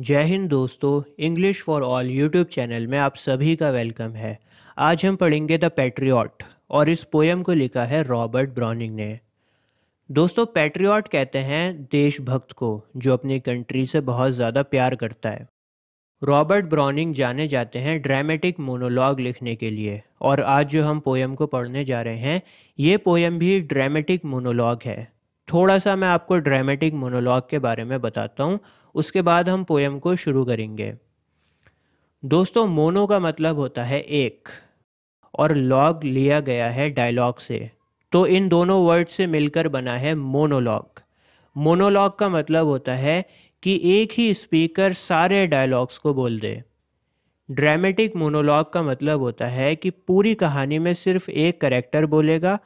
जय हिंद दोस्तों English for all YouTube channel में आप सभी का वेलकम है आज हम पढ़ेंगे द पेट्रियाट और इस पोएम को लिखा है रॉबर्ट ब्राउनिंग ने दोस्तों पेट्रियाट कहते हैं देशभक्त को जो अपनी कंट्री से बहुत ज़्यादा प्यार करता है रॉबर्ट ब्राउनिंग जाने जाते हैं ड्रामेटिक मोनोलॉग लिखने के लिए और आज जो हम पोएम को पढ़ने जा रहे हैं ये पोयम भी ड्रामेटिक मोनोलॉग है थोड़ा सा मैं आपको ड्रामेटिक मोनोलॉग के बारे में बताता हूँ उसके बाद हम पोएम को शुरू करेंगे दोस्तों मोनो का मतलब होता है एक और लॉग लिया गया है डायलॉग से तो इन दोनों वर्ड से मिलकर बना है मोनोलॉग मोनोलॉग का मतलब होता है कि एक ही स्पीकर सारे डायलॉग्स को बोल दे ड्रामेटिक मोनोलॉग का मतलब होता है कि पूरी कहानी में सिर्फ एक करेक्टर बोलेगा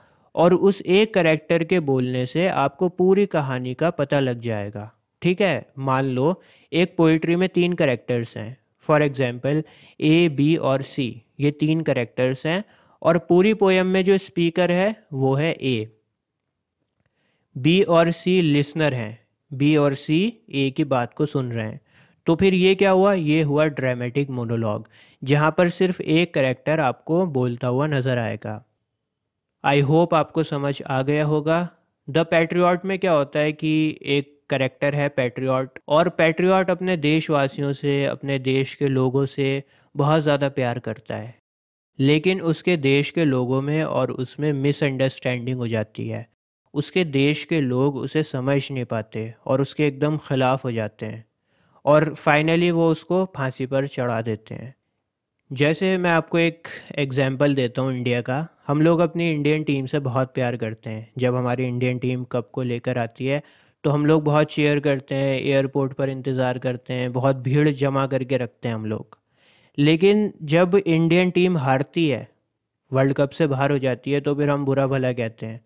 और उस एक करेक्टर के बोलने से आपको पूरी कहानी का पता लग जाएगा ठीक है मान लो एक पोइट्री में तीन करेक्टर्स हैं फॉर एग्ज़ाम्पल ए बी और सी ये तीन करेक्टर्स हैं और पूरी पोएम में जो स्पीकर है वो है ए बी और सी लिसनर हैं बी और सी ए की बात को सुन रहे हैं तो फिर ये क्या हुआ ये हुआ ड्रामेटिक मोनोलॉग जहाँ पर सिर्फ एक करेक्टर आपको बोलता हुआ नज़र आएगा आई होप आपको समझ आ गया होगा द पैट्रियट में क्या होता है कि एक करेक्टर है पैट्रियाट और पैट्रियाट अपने देशवासियों से अपने देश के लोगों से बहुत ज़्यादा प्यार करता है लेकिन उसके देश के लोगों में और उसमें मिसअंडरस्टैंडिंग हो जाती है उसके देश के लोग उसे समझ नहीं पाते और उसके एकदम खिलाफ हो जाते हैं और फाइनली वो उसको फांसी पर चढ़ा देते हैं जैसे मैं आपको एक एग्ज़ाम्पल देता हूँ इंडिया का हम लोग अपनी इंडियन टीम से बहुत प्यार करते हैं जब हमारी इंडियन टीम कप को लेकर आती है तो हम लोग बहुत शेयर करते हैं एयरपोर्ट पर इंतज़ार करते हैं बहुत भीड़ जमा करके रखते हैं हम लोग लेकिन जब इंडियन टीम हारती है वर्ल्ड कप से बाहर हो जाती है तो फिर हम बुरा भला कहते हैं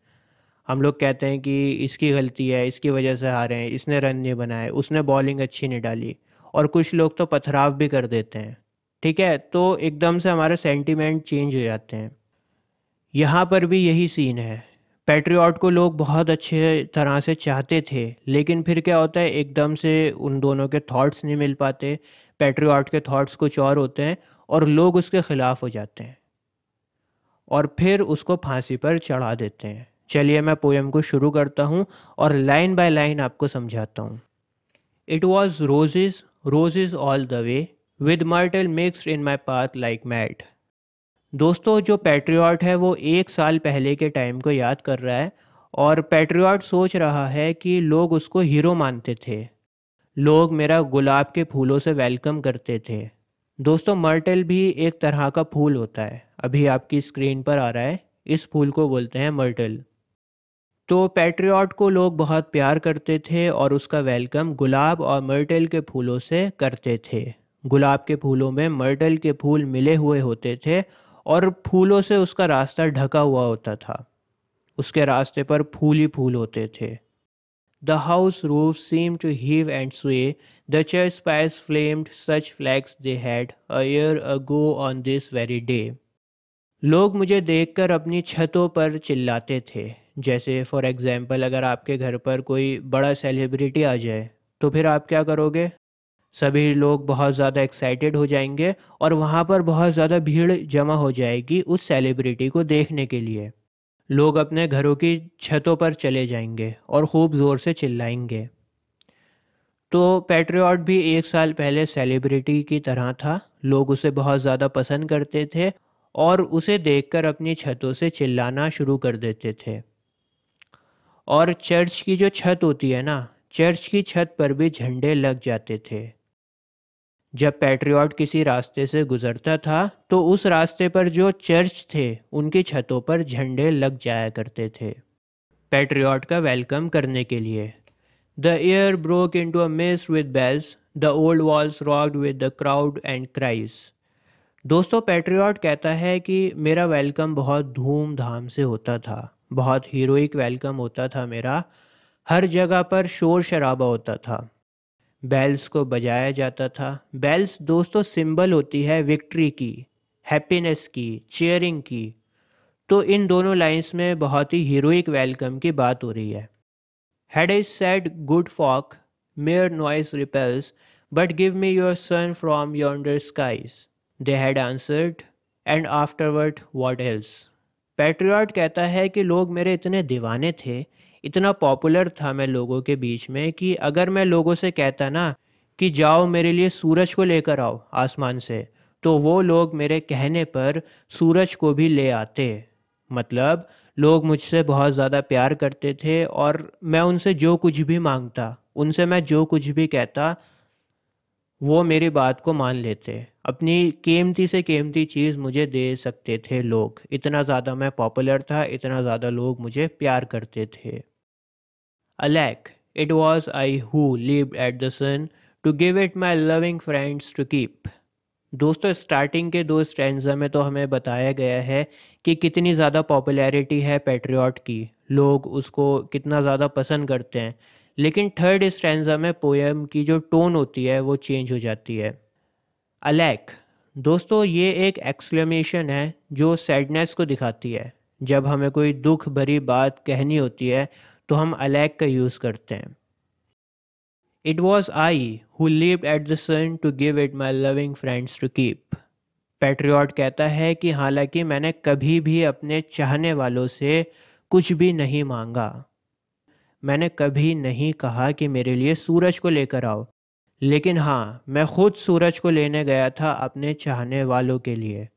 हम लोग कहते हैं कि इसकी गलती है इसकी वजह से हारे हैं इसने रन नहीं बनाए उसने बॉलिंग अच्छी नहीं डाली और कुछ लोग तो पथराव भी कर देते हैं ठीक है तो एकदम से हमारे सेंटिमेंट चेंज हो जाते हैं यहाँ पर भी यही सीन है पेट्रियाट को लोग बहुत अच्छे तरह से चाहते थे लेकिन फिर क्या होता है एकदम से उन दोनों के थॉट्स नहीं मिल पाते पेट्रियाट के थॉट्स कुछ और होते हैं और लोग उसके ख़िलाफ़ हो जाते हैं और फिर उसको फांसी पर चढ़ा देते हैं चलिए मैं पोएम को शुरू करता हूँ और लाइन बाय लाइन आपको समझाता हूँ it was roses roses all the way with myrtle mixed in my path like mad दोस्तों जो पैट्रियाट है वो एक साल पहले के टाइम को याद कर रहा है और पैट्रियाट सोच रहा है कि लोग उसको हीरो मानते थे लोग मेरा गुलाब के फूलों से वेलकम करते थे दोस्तों मर्टल भी एक तरह का फूल होता है अभी आपकी स्क्रीन पर आ रहा है इस फूल को बोलते हैं मर्टल तो पैट्रियाट को लोग बहुत प्यार करते थे और उसका वेलकम गुलाब और मर्टल के फूलों से करते थे गुलाब के फूलों में मर्टल के फूल मिले हुए होते थे और फूलों से उसका रास्ता ढका हुआ होता था उसके रास्ते पर फूल ही फूल होते थे the house roof seem to heave and sway the chair spires flamed such flags they had a year ago on this very day लोग मुझे देखकर अपनी छतों पर चिल्लाते थे जैसे फॉर एग्ज़ाम्पल अगर आपके घर पर कोई बड़ा सेलिब्रिटी आ जाए तो फिर आप क्या करोगे सभी लोग बहुत ज़्यादा एक्साइटेड हो जाएंगे और वहाँ पर बहुत ज़्यादा भीड़ जमा हो जाएगी उस सेलिब्रिटी को देखने के लिए लोग अपने घरों की छतों पर चले जाएंगे और खूब ज़ोर से चिल्लाएंगे तो पेट्रियाट भी एक साल पहले सेलिब्रिटी की तरह था लोग उसे बहुत ज़्यादा पसंद करते थे और उसे देखकर अपनी छतों से चिल्लाना शुरू कर देते थे और चर्च की जो छत होती है ना चर्च की छत पर भी झंडे लग जाते थे जब पैट्रियाट किसी रास्ते से गुजरता था तो उस रास्ते पर जो चर्च थे उनकी छतों पर झंडे लग जाया करते थे पैट्रियाट का वेलकम करने के लिए the air broke into us with bells the old walls rocked with the crowd and cries दोस्तों पैट्रियाट कहता है कि मेरा वेलकम बहुत धूमधाम से होता था बहुत हीरोइक वेलकम होता था मेरा हर जगह पर शोर शराबा होता था बैल्स को बजाया जाता था बैल्स दोस्तों सिंबल होती है विक्ट्री की हैप्पीनेस की चेयरिंग की तो इन दोनों लाइंस में बहुत ही हीरोइक वेलकम की बात हो रही है had is said good folk mere noise repels but give me your sun from your skies they had answered and afterward what else patriot कहता है कि लोग मेरे इतने दीवाने थे इतना पॉपुलर था मैं लोगों के बीच में कि अगर मैं लोगों से कहता ना कि जाओ मेरे लिए सूरज को लेकर आओ आसमान से तो वो लोग मेरे कहने पर सूरज को भी ले आते मतलब लोग मुझसे बहुत ज़्यादा प्यार करते थे और मैं उनसे जो कुछ भी मांगता उनसे मैं जो कुछ भी कहता वो मेरी बात को मान लेते अपनी कीमती से कीमती चीज़ मुझे दे सकते थे लोग इतना ज़्यादा मैं पॉपुलर था इतना ज़्यादा लोग मुझे प्यार करते थे Alack, it was I who leaped at the sun to give it my loving friends to keep. दोस्तों स्टार्टिंग के दो स्टैंडा में तो हमें बताया गया है कि कितनी ज़्यादा पॉपुलैरिटी है पेट्रियाट की लोग उसको कितना ज़्यादा पसंद करते हैं लेकिन थर्ड स्टैंडा में पोएम की जो टोन होती है वो चेंज हो जाती है अलैक दोस्तों ये एक एक्सक्लेमेशन है जो सैडनेस को दिखाती है जब हमें कोई दुख भरी बात कहनी होती है तो हम अलैक का यूज़ करते हैं it was I who live at the sun to give it my loving friends to keep patriot कहता है कि हालांकि मैंने कभी भी अपने चाहने वालों से कुछ भी नहीं मांगा मैंने कभी नहीं कहा कि मेरे लिए सूरज को लेकर आओ लेकिन हाँ मैं खुद सूरज को लेने गया था अपने चाहने वालों के लिए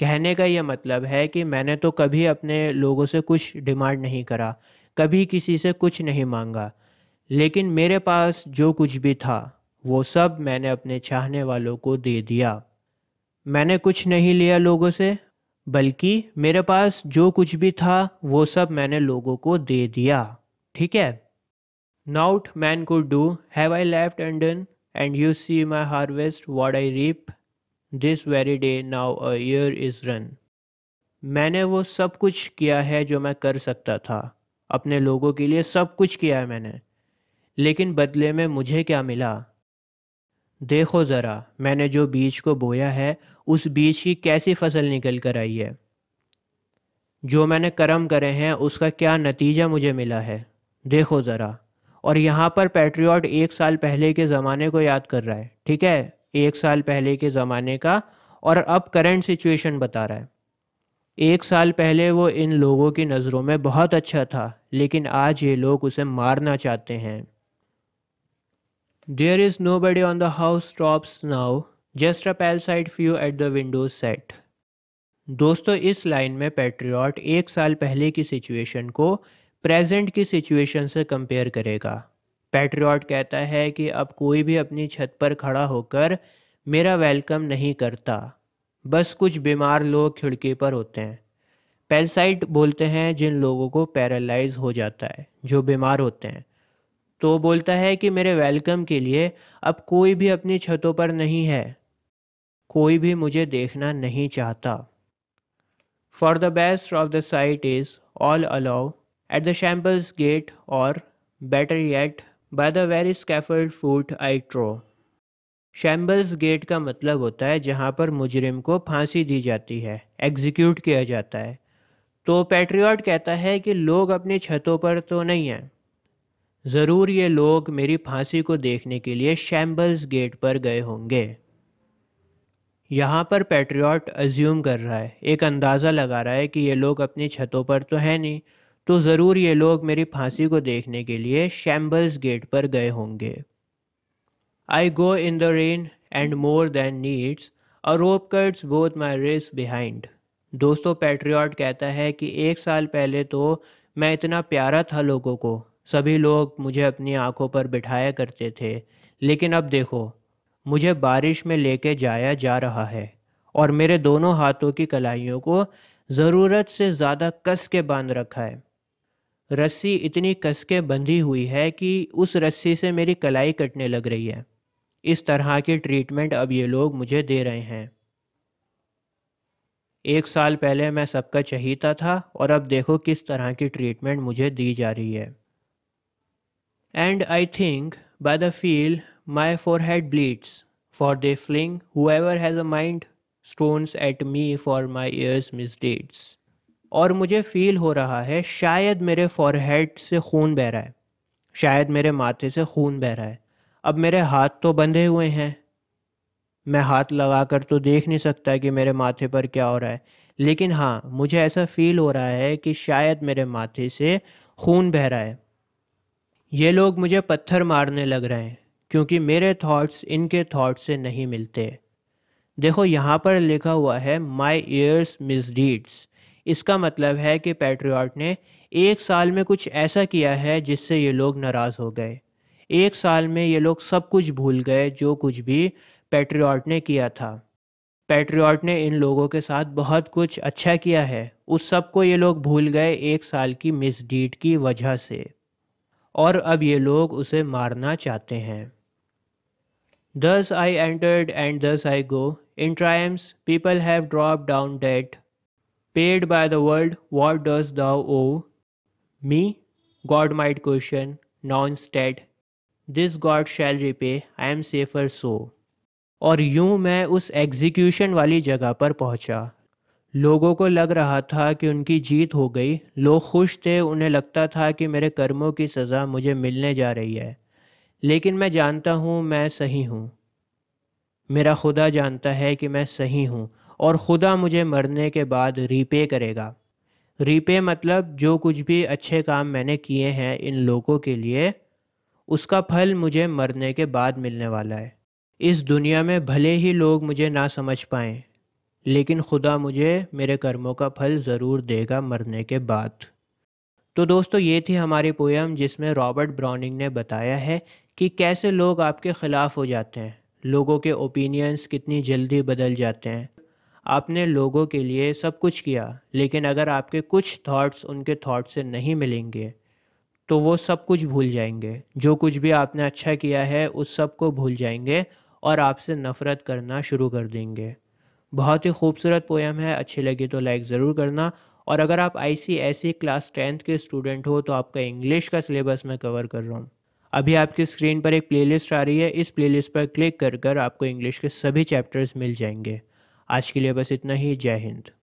कहने का यह मतलब है कि मैंने तो कभी अपने लोगों से कुछ डिमांड नहीं करा कभी किसी से कुछ नहीं मांगा लेकिन मेरे पास जो कुछ भी था वो सब मैंने अपने चाहने वालों को दे दिया मैंने कुछ नहीं लिया लोगों से बल्कि मेरे पास जो कुछ भी था वो सब मैंने लोगों को दे दिया ठीक है nought man could do have I left undone and you see my harvest what I reap this very day now a year is run मैंने वो सब कुछ किया है जो मैं कर सकता था अपने लोगों के लिए सब कुछ किया है मैंने लेकिन बदले में मुझे क्या मिला देखो ज़रा मैंने जो बीज को बोया है उस बीज की कैसी फसल निकल कर आई है जो मैंने कर्म करे हैं उसका क्या नतीजा मुझे मिला है देखो ज़रा और यहाँ पर पैट्रियट एक साल पहले के ज़माने को याद कर रहा है ठीक है एक साल पहले के ज़माने का और अब करंट सिचुएशन बता रहा है एक साल पहले वो इन लोगों की नज़रों में बहुत अच्छा था लेकिन आज ये लोग उसे मारना चाहते हैं there is nobody on the house tops now just a side few at the window set दोस्तों इस लाइन में पेट्रियाट एक साल पहले की सिचुएशन को प्रेजेंट की सिचुएशन से कंपेयर करेगा पेट्रियाट कहता है कि अब कोई भी अपनी छत पर खड़ा होकर मेरा वेलकम नहीं करता बस कुछ बीमार लोग खिड़की पर होते हैं पैलसाइट बोलते हैं जिन लोगों को पैरालाइज हो जाता है जो बीमार होते हैं तो बोलता है कि मेरे वेलकम के लिए अब कोई भी अपनी छतों पर नहीं है कोई भी मुझे देखना नहीं चाहता for the best of the sight is all allow at the shambles gate or better yet by the very scaffold foot I trod. Shambles gate का मतलब होता है जहाँ पर मुजरिम को फांसी दी जाती है एग्जीक्यूट किया जाता है तो पैट्रियाट कहता है कि लोग अपनी छतों पर तो नहीं हैं ज़रूर ये लोग मेरी फांसी को देखने के लिए शैम्बल्स गेट पर गए होंगे यहाँ पर पैट्रियाट अज्यूम कर रहा है एक अंदाज़ा लगा रहा है कि ये लोग अपनी छतों पर तो हैं नहीं तो ज़रूर ये लोग मेरी फांसी को देखने के लिए शैम्बल्स गेट पर गए होंगे I go in the rain and more than needs, a rope cuts both my wrists behind. दोस्तों पैट्रियाट कहता है कि एक साल पहले तो मैं इतना प्यारा था लोगों को सभी लोग मुझे अपनी आंखों पर बिठाया करते थे लेकिन अब देखो मुझे बारिश में लेके जाया जा रहा है और मेरे दोनों हाथों की कलाइयों को ज़रूरत से ज़्यादा कस के बांध रखा है रस्सी इतनी कस के बंधी हुई है कि उस रस्सी से मेरी कलाई कटने लग रही है इस तरह के ट्रीटमेंट अब ये लोग मुझे दे रहे हैं एक साल पहले मैं सबका चहीता था और अब देखो किस तरह की ट्रीटमेंट मुझे दी जा रही है and I think by the feel my forehead bleeds for they fling whoever has a mind stones at me for my years misdeeds और मुझे फील हो रहा है शायद मेरे फॉरहेड से खून बह रहा है शायद मेरे माथे से खून बह रहा है अब मेरे हाथ तो बंधे हुए हैं मैं हाथ लगा कर तो देख नहीं सकता कि मेरे माथे पर क्या हो रहा है लेकिन हाँ मुझे ऐसा फील हो रहा है कि शायद मेरे माथे से खून बह रहा है ये लोग मुझे पत्थर मारने लग रहे हैं क्योंकि मेरे थॉट्स इनके थॉट्स से नहीं मिलते देखो यहाँ पर लिखा हुआ है माई ईयर्स मिसडीड्स इसका मतलब है कि पेट्रियाट ने एक साल में कुछ ऐसा किया है जिससे ये लोग नाराज़ हो गए एक साल में ये लोग सब कुछ भूल गए जो कुछ भी पेट्रियाट ने किया था पेट्रियाट ने इन लोगों के साथ बहुत कुछ अच्छा किया है उस सब को ये लोग भूल गए एक साल की मिसडीड की वजह से और अब ये लोग उसे मारना चाहते हैं दस आई entered and thus I go in triumphs people have drop down dead paid by the world what does thou owe me God might question now instead this God shall repay I am safer so और यूं मैं उस execution वाली जगह पर पहुंचा लोगों को लग रहा था कि उनकी जीत हो गई लोग खुश थे उन्हें लगता था कि मेरे कर्मों की सज़ा मुझे मिलने जा रही है लेकिन मैं जानता हूँ मैं सही हूँ मेरा खुदा जानता है कि मैं सही हूँ और खुदा मुझे मरने के बाद रीपे करेगा रीपे मतलब जो कुछ भी अच्छे काम मैंने किए हैं इन लोगों के लिए उसका फल मुझे मरने के बाद मिलने वाला है इस दुनिया में भले ही लोग मुझे ना समझ पाए लेकिन खुदा मुझे मेरे कर्मों का फल ज़रूर देगा मरने के बाद तो दोस्तों ये थी हमारी पोएम जिसमें रॉबर्ट ब्राउनिंग ने बताया है कि कैसे लोग आपके ख़िलाफ़ हो जाते हैं लोगों के ओपिनियंस कितनी जल्दी बदल जाते हैं आपने लोगों के लिए सब कुछ किया लेकिन अगर आपके कुछ थॉट्स उनके थॉट से नहीं मिलेंगे तो वो सब कुछ भूल जाएंगे जो कुछ भी आपने अच्छा किया है उस सब को भूल जाएंगे और आपसे नफ़रत करना शुरू कर देंगे बहुत ही खूबसूरत पोएम है अच्छी लगी तो लाइक ज़रूर करना और अगर आप आई सी ऐसी क्लास टेंथ के स्टूडेंट हो तो आपका इंग्लिश का सिलेबस मैं कवर कर रहा हूँ अभी आपकी स्क्रीन पर एक प्लेलिस्ट आ रही है इस प्लेलिस्ट पर क्लिक कर कर आपको इंग्लिश के सभी चैप्टर्स मिल जाएंगे आज के लिए बस इतना ही जय हिंद